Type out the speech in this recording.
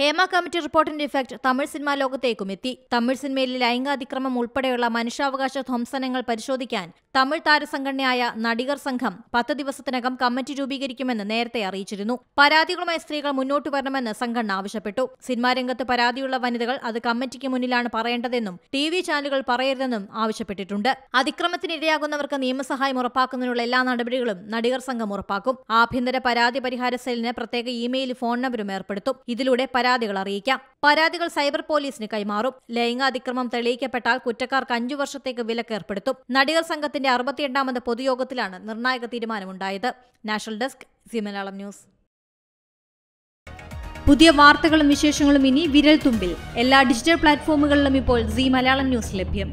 Hema committee റിപ്പോർട്ടിന്റെ effect Tamil cinema ലോകത്തേക്കും എത്തി തമിഴ് സിനിമയിലെ ലൈംഗാതിക്രമം ഉൾപ്പെടെയുള്ള മനുഷ്യാവകാശ ധ്വംസനങ്ങൾ പരിശോധിക്കാൻ തമിഴ് താരസംഘടനയായ നടികർ സംഘം പത്ത് ദിവസത്തിനകം കമ്മിറ്റി രൂപീകരിക്കുമെന്ന് നേരത്തെ അറിയിച്ചിരുന്നു പരാതികളുമായി സ്ത്രീകൾ മുന്നോട്ട് വരണമെന്ന് സംഘടന ആവശ്യപ്പെട്ടു സിനിമാ രംഗത്ത് പരാതിയുള്ള വനിതകൾ അത് കമ്മിറ്റിക്ക് മുന്നിലാണ് പറയേണ്ടതെന്നും ടി വി ചാനലുകൾ പറയരുതെന്നും ആവശ്യപ്പെട്ടിട്ടുണ്ട് അതിക്രമത്തിനിരയാകുന്നവർക്ക് നിയമസഹായം ഉറപ്പാക്കുന്നതിനുള്ള എല്ലാ നടപടികളും നടികർ സംഘം ഉറപ്പാക്കും ആഭ്യന്തര പരാതി പരിഹാര സെല്ലിന് പ്രത്യേക ഇമെയിൽ ഫോൺ നമ്പറും ഏർപ്പെടുത്തും ഇതിലൂടെ പരാതി പരാതികൾ അറിയിക്കാം പരാതികൾ സൈബർ പോലീസിന് കൈമാറും ലൈംഗാതിക്രമം തെളിയിക്കപ്പെട്ടാൽ കുറ്റക്കാർക്ക് അഞ്ചു വർഷത്തേക്ക് വിലക്ക് ഏർപ്പെടുത്തും നടികൾ സംഘത്തിന്റെ അറുപത്തിയെട്ടാമത് പൊതുയോഗത്തിലാണ് നിർണായക തീരുമാനമുണ്ടായത് നാഷണൽ ഡെസ്ക് സി ന്യൂസ് പുതിയ വാർത്തകളും വിശേഷങ്ങളും ഇനി വിരൽ തുമ്പിൽ എല്ലാ ഡിജിറ്റൽ പ്ലാറ്റ്ഫോമുകളിലും ഇപ്പോൾ സി മലയാളം ന്യൂസ് ലഭ്യം